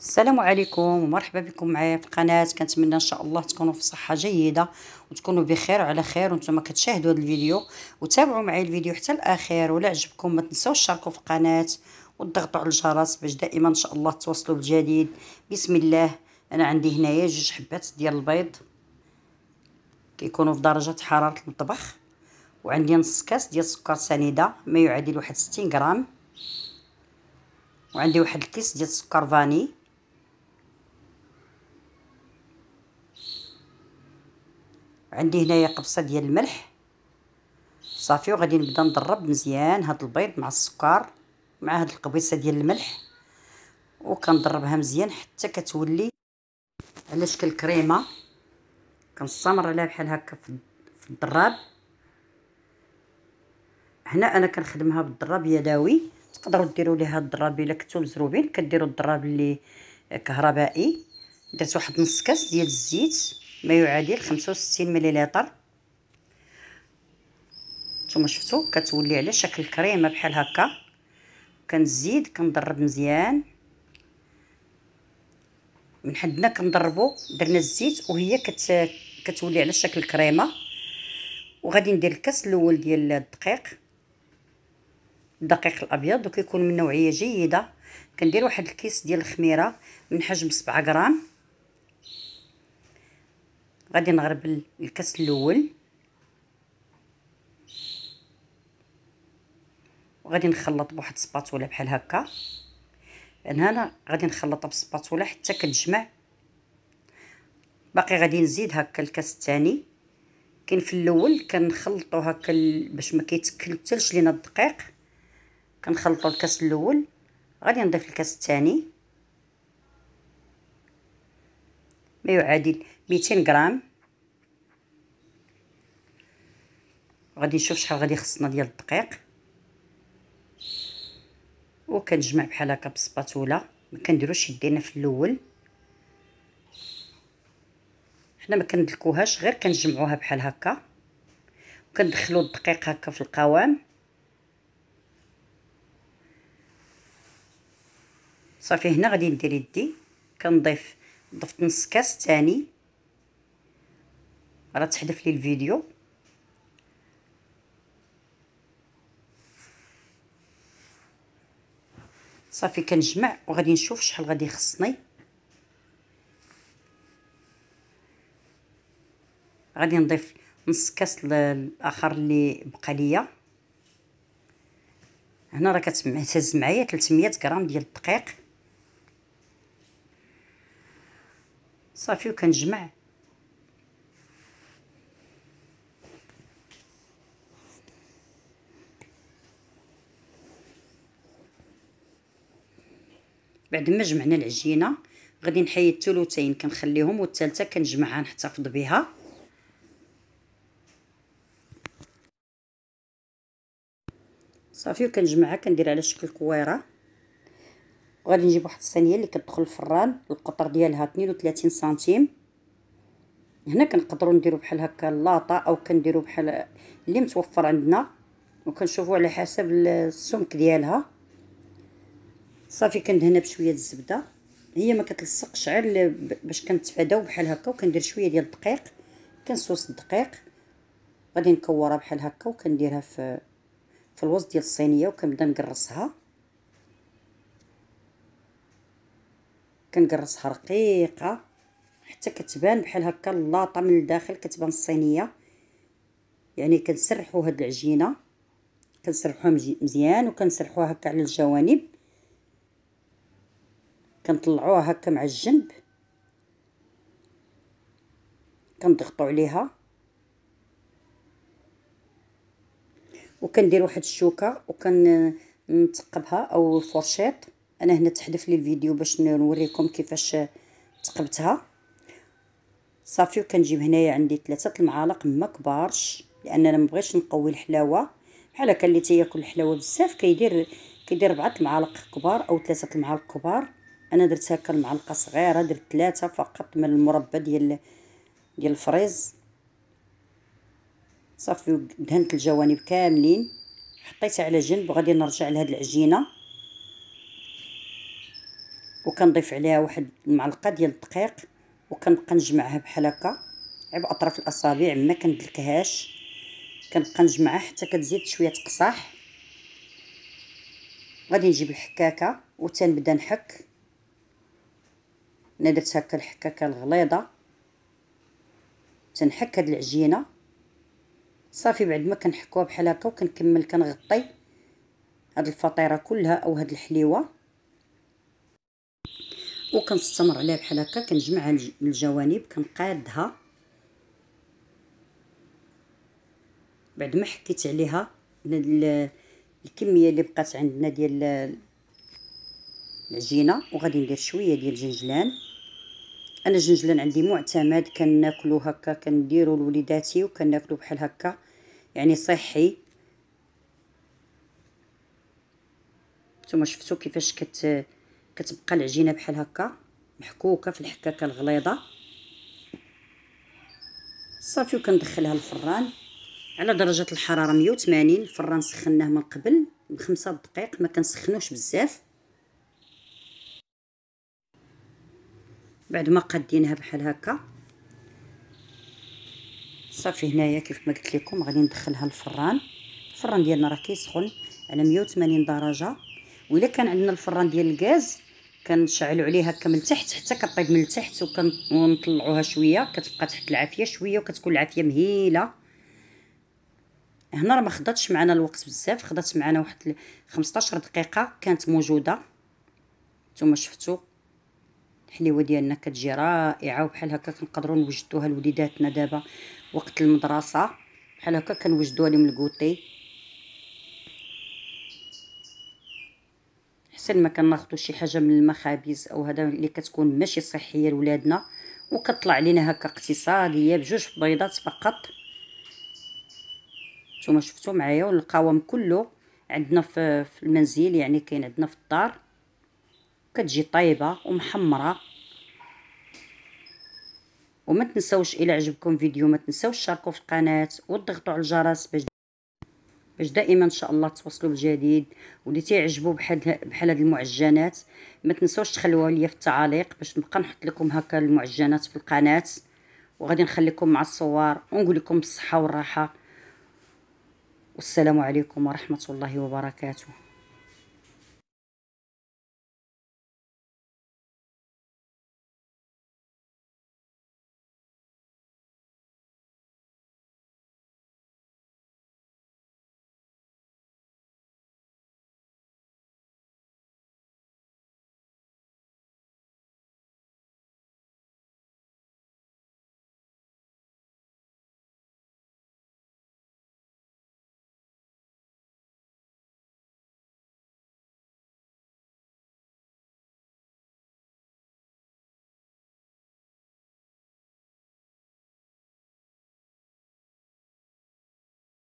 السلام عليكم ومرحبا بكم معايا في القناه كنتمنى ان شاء الله تكونوا في صحه جيده وتكونوا بخير وعلى خير وانتم كتشاهدوا هذا الفيديو وتابعوا معايا الفيديو حتى الاخير ولا عجبكم ما تنساوش تشاركوا في القناه وتضغطوا على الجرس باش دائما ان شاء الله توصلوا بالجديد بسم الله انا عندي هنايا جوج حبات ديال البيض كيكونوا في درجه حراره المطبخ وعندي نص كاس ديال السكر سنيده ما يعادل واحد 60 غرام وعندي واحد الكيس ديال السكر فاني عندي هنايا قبصه ديال الملح صافي وغادي نبدا نضرب مزيان هاد البيض مع السكر مع هاد القبيصه ديال الملح وكنضربها مزيان حتى كتولي على شكل كريمه كنستمر عليها بحال هكا في الضراب هنا انا كنخدمها بالضراب يدوي تقدروا ديروا ليها الضراب الا كنتو مزروبين كديروا الضراب اللي كهربائي درت واحد نص كاس ديال الزيت ما يعادل 65 مليلتر نتوما شفتوا كتولي على شكل كريمه بحال هكا كنزيد كنضرب مزيان من حدنا كنضربو درنا الزيت وهي كت كتولي على شكل كريمه وغادي ندير الكاس الاول ديال الدقيق الدقيق الابيض وكيكون من نوعيه جيده كندير واحد الكيس ديال الخميره من حجم 7 غرام غادي نغرب الكاس الاول وغادي نخلط بواحد السباتولا بحال هكا من هنا غادي نخلطها بالسباتولا حتى كتجمع باقي غادي نزيد هكا الكاس الثاني كاين في الاول كنخلطو هكا باش ما كيتكلتلش لينا الدقيق كنخلطو الكاس الاول غادي نضيف الكاس الثاني ما يعادل 200 غرام غادي نشوف شحال غادي خصنا ديال الدقيق وكنجمع بحال هكا بالسباتولا ما كنديروش يدينا في الاول حنا ما كندلكوهاش غير كنجمعوها بحال هكا وكندخلوا الدقيق هكا في القوام صافي هنا غادي ندير يدي كنضيف ضفت نص كاس تاني راه تحذف لي الفيديو صافي كنجمع وغادي نشوف شحال غادي يخصني غادي نضيف نص كاس الاخر اللي بقى ليا هنا راه كتهز معايا 300 غرام ديال الدقيق صافي وكنجمع بعد ما جمعنا العجينه غادي نحيد الثلثين كنخليهم والثالثه كنجمعها نحتفظ بها صافي وكنجمعها كندير على شكل كويره وغادي نجيب واحد الصينيه اللي كتدخل الفران القطر ديالها 32 سنتيم هنا كنقدروا نديروا بحال هكا لاطا او كنديروا بحال اللي متوفر عندنا وكنشوفوا على حسب السمك ديالها صافي كندهنها بشويه الزبده هي ما كتلصقش غير باش كنتفاداو بحال هكا وكندير شويه ديال الدقيق كنسوس الدقيق غادي نكورها بحال هكا وكنديرها في في الوسط ديال الصينيه وكنبدا نقرصها كنقرصها رقيقه حتى كتبان بحال هكا اللاطه من الداخل كتبان الصينيه يعني كنسرحوا هاد العجينه كنسرحوها مزيان وكنسرحوها هكا على الجوانب كنطلعوها هكا مع الجنب كنضغطوا عليها وكندير واحد الشوكه وكنتقبها او الفرشيط انا هنا تحذف لي الفيديو باش نوريكم كيفاش تقبتها صافي وكنجيب هنايا عندي ثلاثه المعالق ما كبارش لان انا بغيتش نقوي الحلاوه بحال هكا اللي تياكل الحلاوه بزاف كيدير كيدير ربعه المعالق كبار او ثلاثه المعالق كبار انا درت هكا المعلقه صغيره درت ثلاثه فقط من المربى ديال ديال الفريز صافي دهنت الجوانب كاملين حطيتها على جنب وغادي نرجع لهاد العجينه وكنضيف عليها واحد المعلقه ديال الدقيق وكنبقى نجمعها بحال هكا عيب اطراف الاصابع ما كندلكهاش كنبقى نجمعها حتى كتزيد شويه تقصاح غادي نجيب الحكاكه وتنبدا نحك انا درت هكا الحكاكه الغليظه تنحك هاد العجينه صافي بعد ما كنحكوها بحال هكا وكنكمل كنغطي هاد الفطيره كلها او هاد الحليوه وكنستمر عليها بحال هكا كنجمع الجوانب كنقادها بعد ما حكيت عليها الكميه اللي بقات عندنا ديال العجينه وغادي ندير شويه ديال الجنجلان انا الجنجلان عندي معتمد كناكلو هكا كنديرو لوليداتي وكناكلو بحال هكا يعني صحي نتوما شفتو كيفاش كت كتبقى العجينه بحال هكا محكوكه في الحكاكه الغليظه صافي وكندخلها الفران على درجه الحراره 180 الفران سخناه من قبل بخمسة دقائق ما كنسخنوش بزاف بعد ما قادينها بحال هكا صافي هنايا كيف ما قلت لكم غادي ندخلها الفران الفران ديالنا راه كيسخن على 180 درجه وإلا كان عندنا الفران ديال الغاز كنشعلو عليها هكا من تحت حتى كطيب من التحت ونطلعوها شويه كتبقى تحت العافيه شويه وكتكون العافيه مهيله هنا راه ما خضاتش معنا الوقت بزاف خضات معنا واحد 15 دقيقه كانت موجوده نتوما شفتوا الحليوه ديالنا كتجي رائعه وبحال هكا كنقدروا نوجدوها لوليداتنا دابا وقت المدرسه بحال هكا كنوجدوها لهم الكوتي احسن ما كناخذوا شي حاجه من المخابز او هذا اللي كتكون ماشي صحيه لولادنا وكطلع لينا هكا اقتصاديه بجوج بيضات فقط نتوما شفتوا معايا والقوام كله عندنا في المنزل يعني كاين عندنا في الدار كتجي طايبه ومحمره وما تنسوش الى عجبكم فيديو ما تنسوش تشاركوا في القناه وتضغطوا على الجرس باش باش دائما ان شاء الله تواصلوا بالجديد واللي تيعجبو بحال بحال هاد المعجنات ما تنساوش تخلوها ليا في التعاليق باش نبقى نحط لكم هكا المعجنات في القناه وغادي نخليكم مع الصور ونقول لكم بالصحه والراحه والسلام عليكم ورحمه الله وبركاته